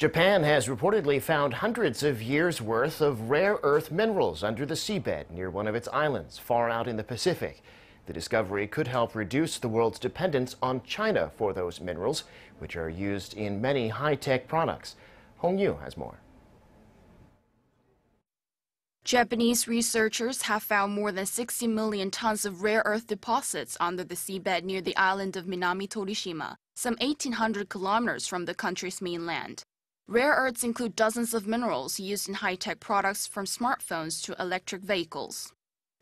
Japan has reportedly found hundreds of years' worth of rare earth minerals under the seabed near one of its islands, far out in the Pacific. The discovery could help reduce the world's dependence on China for those minerals, which are used in many high-tech products. Hong Yu has more. Japanese researchers have found more than 60 million tons of rare earth deposits under the seabed near the island of Minami Torishima, some 1,800 kilometers from the country's mainland. Rare earths include dozens of minerals used in high-tech products from smartphones to electric vehicles.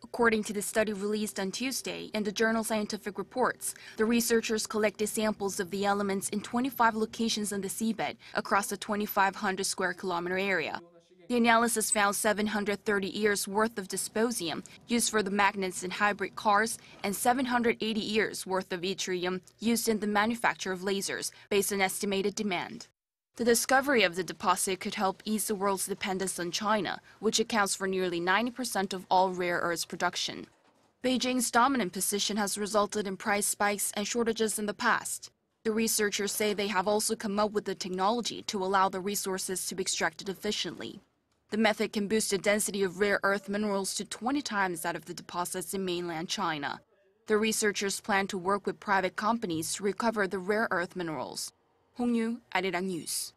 According to the study released on Tuesday in the journal Scientific Reports, the researchers collected samples of the elements in 25 locations on the seabed across a 2,500 square kilometer area. The analysis found 730 years worth of dysprosium used for the magnets in hybrid cars and 780 years worth of yttrium used in the manufacture of lasers based on estimated demand. The discovery of the deposit could help ease the world's dependence on China, which accounts for nearly 90% of all rare earths production. Beijing's dominant position has resulted in price spikes and shortages in the past. The researchers say they have also come up with the technology to allow the resources to be extracted efficiently. The method can boost the density of rare earth minerals to 20 times that of the deposits in mainland China. The researchers plan to work with private companies to recover the rare earth minerals. Hong Yu, Arirang News.